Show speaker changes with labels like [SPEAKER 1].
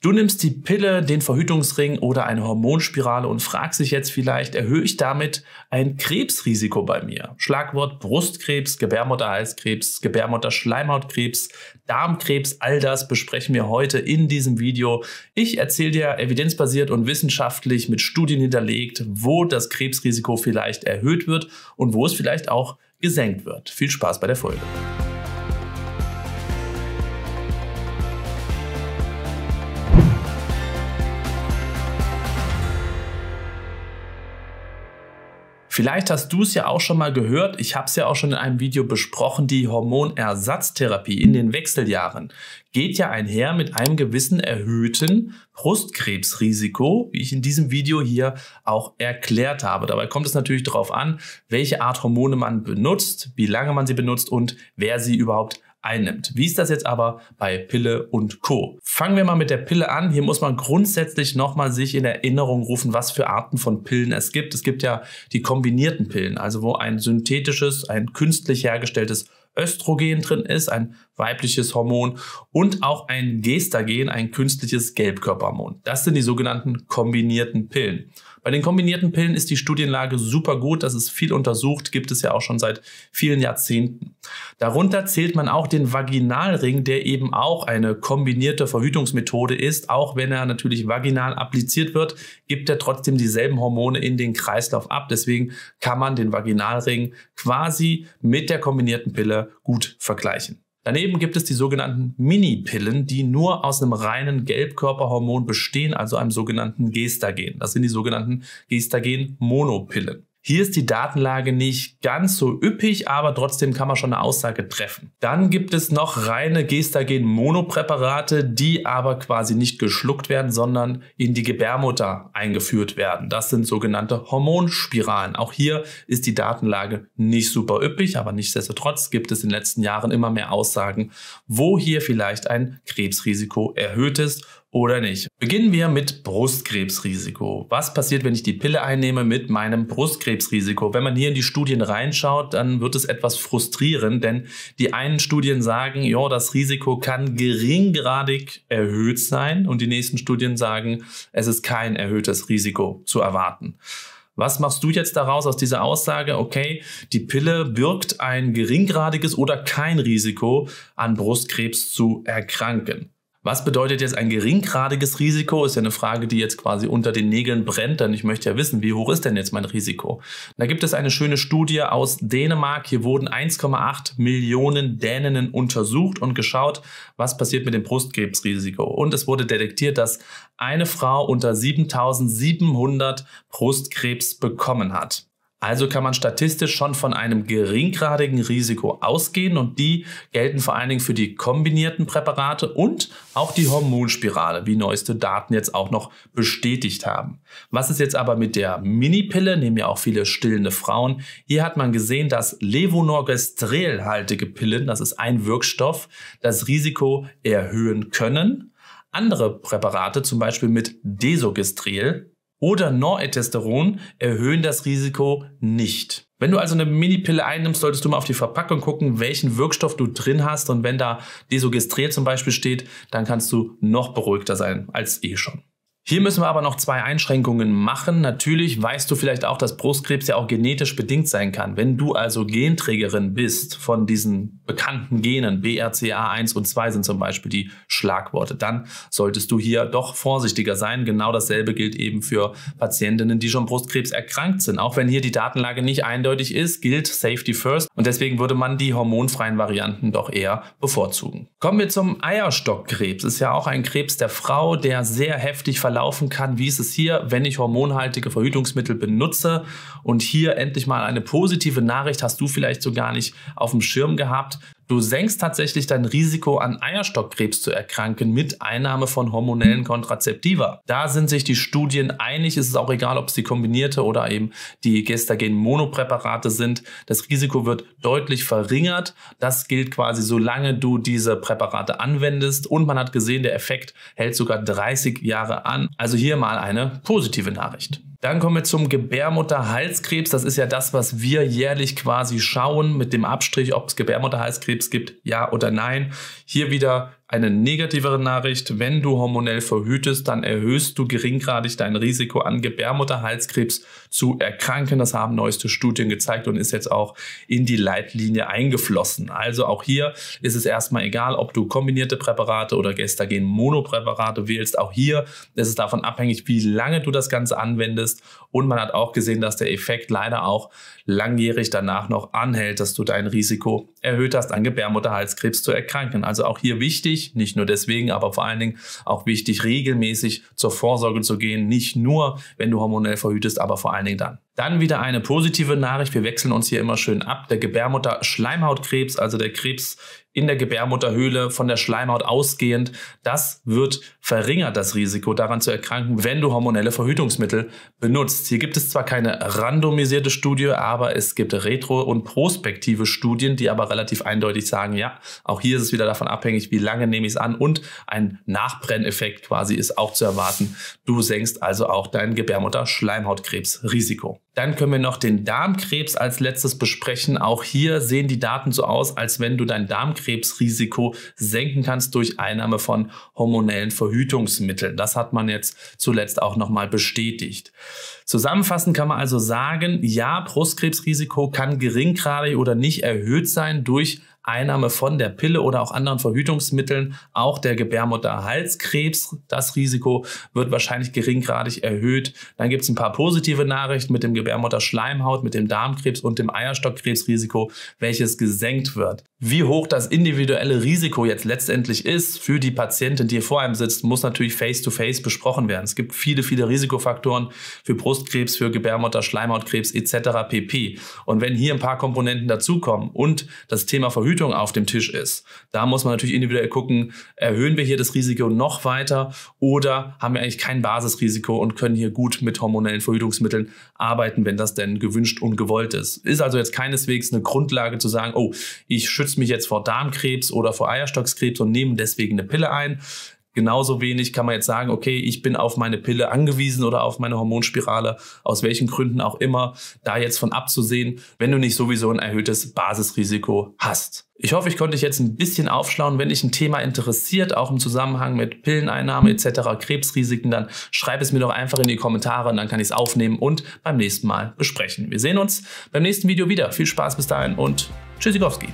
[SPEAKER 1] Du nimmst die Pille, den Verhütungsring oder eine Hormonspirale und fragst dich jetzt vielleicht, erhöhe ich damit ein Krebsrisiko bei mir? Schlagwort Brustkrebs, Gebärmutterhalskrebs, Gebärmutterschleimhautkrebs, Darmkrebs, all das besprechen wir heute in diesem Video. Ich erzähle dir evidenzbasiert und wissenschaftlich mit Studien hinterlegt, wo das Krebsrisiko vielleicht erhöht wird und wo es vielleicht auch gesenkt wird. Viel Spaß bei der Folge. Vielleicht hast du es ja auch schon mal gehört, ich habe es ja auch schon in einem Video besprochen, die Hormonersatztherapie in den Wechseljahren geht ja einher mit einem gewissen erhöhten Brustkrebsrisiko, wie ich in diesem Video hier auch erklärt habe. Dabei kommt es natürlich darauf an, welche Art Hormone man benutzt, wie lange man sie benutzt und wer sie überhaupt einnimmt. Wie ist das jetzt aber bei Pille und Co? Fangen wir mal mit der Pille an. Hier muss man grundsätzlich nochmal sich in Erinnerung rufen, was für Arten von Pillen es gibt. Es gibt ja die kombinierten Pillen, also wo ein synthetisches, ein künstlich hergestelltes Östrogen drin ist, ein weibliches Hormon und auch ein Gestagen, ein künstliches Gelbkörperhormon. Das sind die sogenannten kombinierten Pillen. Bei den kombinierten Pillen ist die Studienlage super gut, das ist viel untersucht, gibt es ja auch schon seit vielen Jahrzehnten. Darunter zählt man auch den Vaginalring, der eben auch eine kombinierte Verhütungsmethode ist. Auch wenn er natürlich vaginal appliziert wird, gibt er trotzdem dieselben Hormone in den Kreislauf ab. Deswegen kann man den Vaginalring quasi mit der kombinierten Pille gut vergleichen. Daneben gibt es die sogenannten Mini-Pillen, die nur aus einem reinen Gelbkörperhormon bestehen, also einem sogenannten Gestagen. Das sind die sogenannten Gestagen-Monopillen. Hier ist die Datenlage nicht ganz so üppig, aber trotzdem kann man schon eine Aussage treffen. Dann gibt es noch reine Gestagen-Monopräparate, die aber quasi nicht geschluckt werden, sondern in die Gebärmutter eingeführt werden. Das sind sogenannte Hormonspiralen. Auch hier ist die Datenlage nicht super üppig, aber nichtsdestotrotz gibt es in den letzten Jahren immer mehr Aussagen, wo hier vielleicht ein Krebsrisiko erhöht ist oder nicht. Beginnen wir mit Brustkrebsrisiko. Was passiert, wenn ich die Pille einnehme mit meinem Brustkrebsrisiko? Wenn man hier in die Studien reinschaut, dann wird es etwas frustrierend, denn die einen Studien sagen, ja, das Risiko kann geringgradig erhöht sein und die nächsten Studien sagen, es ist kein erhöhtes Risiko zu erwarten. Was machst du jetzt daraus aus dieser Aussage? Okay, die Pille birgt ein geringgradiges oder kein Risiko, an Brustkrebs zu erkranken. Was bedeutet jetzt ein geringgradiges Risiko? Ist ja eine Frage, die jetzt quasi unter den Nägeln brennt, denn ich möchte ja wissen, wie hoch ist denn jetzt mein Risiko? Da gibt es eine schöne Studie aus Dänemark. Hier wurden 1,8 Millionen Däninnen untersucht und geschaut, was passiert mit dem Brustkrebsrisiko. Und es wurde detektiert, dass eine Frau unter 7700 Brustkrebs bekommen hat. Also kann man statistisch schon von einem geringgradigen Risiko ausgehen und die gelten vor allen Dingen für die kombinierten Präparate und auch die Hormonspirale, wie neueste Daten jetzt auch noch bestätigt haben. Was ist jetzt aber mit der Minipille, nehmen ja auch viele stillende Frauen. Hier hat man gesehen, dass Levonorgestrel-haltige Pillen, das ist ein Wirkstoff, das Risiko erhöhen können. Andere Präparate, zum Beispiel mit Desogestrel, oder Noretesteron erhöhen das Risiko nicht. Wenn du also eine Minipille einnimmst, solltest du mal auf die Verpackung gucken, welchen Wirkstoff du drin hast und wenn da Desogestrel zum Beispiel steht, dann kannst du noch beruhigter sein als eh schon. Hier müssen wir aber noch zwei Einschränkungen machen. Natürlich weißt du vielleicht auch, dass Brustkrebs ja auch genetisch bedingt sein kann. Wenn du also Genträgerin bist von diesen bekannten Genen, BRCA1 und 2 sind zum Beispiel die Schlagworte, dann solltest du hier doch vorsichtiger sein. Genau dasselbe gilt eben für Patientinnen, die schon Brustkrebs erkrankt sind. Auch wenn hier die Datenlage nicht eindeutig ist, gilt Safety First und deswegen würde man die hormonfreien Varianten doch eher bevorzugen. Kommen wir zum Eierstockkrebs. Ist ja auch ein Krebs der Frau, der sehr heftig verläuft laufen kann, wie ist es hier, wenn ich hormonhaltige Verhütungsmittel benutze und hier endlich mal eine positive Nachricht hast du vielleicht so gar nicht auf dem Schirm gehabt Du senkst tatsächlich dein Risiko, an Eierstockkrebs zu erkranken mit Einnahme von hormonellen Kontrazeptiva. Da sind sich die Studien einig. Es ist auch egal, ob es die kombinierte oder eben die Gestagen-Monopräparate sind. Das Risiko wird deutlich verringert. Das gilt quasi, solange du diese Präparate anwendest. Und man hat gesehen, der Effekt hält sogar 30 Jahre an. Also hier mal eine positive Nachricht. Dann kommen wir zum Gebärmutterhalskrebs. Das ist ja das, was wir jährlich quasi schauen mit dem Abstrich, ob es Gebärmutterhalskrebs gibt, ja oder nein. Hier wieder eine negativere Nachricht, wenn du hormonell verhütest, dann erhöhst du geringgradig dein Risiko an Gebärmutterhalskrebs zu erkranken. Das haben neueste Studien gezeigt und ist jetzt auch in die Leitlinie eingeflossen. Also auch hier ist es erstmal egal, ob du kombinierte Präparate oder Gestagen-Monopräparate wählst. Auch hier ist es davon abhängig, wie lange du das Ganze anwendest. Und man hat auch gesehen, dass der Effekt leider auch langjährig danach noch anhält, dass du dein Risiko erhöht hast, an Gebärmutterhalskrebs zu erkranken. Also auch hier wichtig, wichtig, nicht nur deswegen, aber vor allen Dingen auch wichtig, regelmäßig zur Vorsorge zu gehen. Nicht nur, wenn du hormonell verhütest, aber vor allen Dingen dann. Dann wieder eine positive Nachricht. Wir wechseln uns hier immer schön ab. Der Gebärmutter-Schleimhautkrebs, also der Krebs in der Gebärmutterhöhle von der Schleimhaut ausgehend, das wird verringert, das Risiko daran zu erkranken, wenn du hormonelle Verhütungsmittel benutzt. Hier gibt es zwar keine randomisierte Studie, aber es gibt retro- und prospektive Studien, die aber relativ eindeutig sagen, ja, auch hier ist es wieder davon abhängig, wie lange nehme ich es an und ein Nachbrenneffekt quasi ist auch zu erwarten. Du senkst also auch dein Gebärmutter-Schleimhautkrebsrisiko. Dann können wir noch den Darmkrebs als letztes besprechen. Auch hier sehen die Daten so aus, als wenn du dein Darmkrebsrisiko senken kannst durch Einnahme von hormonellen Verhütungsmitteln. Das hat man jetzt zuletzt auch nochmal bestätigt. Zusammenfassend kann man also sagen, ja, Brustkrebsrisiko kann geringgradig oder nicht erhöht sein durch Einnahme von der Pille oder auch anderen Verhütungsmitteln, auch der Gebärmutterhalskrebs, das Risiko wird wahrscheinlich geringgradig erhöht. Dann gibt es ein paar positive Nachrichten mit dem Gebärmutterschleimhaut, mit dem Darmkrebs und dem Eierstockkrebsrisiko, welches gesenkt wird. Wie hoch das individuelle Risiko jetzt letztendlich ist für die Patientin, die vor einem sitzt, muss natürlich face-to-face -face besprochen werden. Es gibt viele, viele Risikofaktoren für Brustkrebs, für Gebärmutter, Schleimhautkrebs etc. pp. Und wenn hier ein paar Komponenten dazukommen und das Thema Verhütung auf dem Tisch ist, da muss man natürlich individuell gucken, erhöhen wir hier das Risiko noch weiter oder haben wir eigentlich kein Basisrisiko und können hier gut mit hormonellen Verhütungsmitteln arbeiten, wenn das denn gewünscht und gewollt ist. Ist also jetzt keineswegs eine Grundlage zu sagen, oh, ich schütze schützt mich jetzt vor Darmkrebs oder vor Eierstockskrebs und nehme deswegen eine Pille ein. Genauso wenig kann man jetzt sagen, okay, ich bin auf meine Pille angewiesen oder auf meine Hormonspirale, aus welchen Gründen auch immer, da jetzt von abzusehen, wenn du nicht sowieso ein erhöhtes Basisrisiko hast. Ich hoffe, ich konnte dich jetzt ein bisschen aufschlauen. Wenn dich ein Thema interessiert, auch im Zusammenhang mit Pilleneinnahme etc., Krebsrisiken, dann schreib es mir doch einfach in die Kommentare und dann kann ich es aufnehmen und beim nächsten Mal besprechen. Wir sehen uns beim nächsten Video wieder. Viel Spaß bis dahin und Tschüssikowski.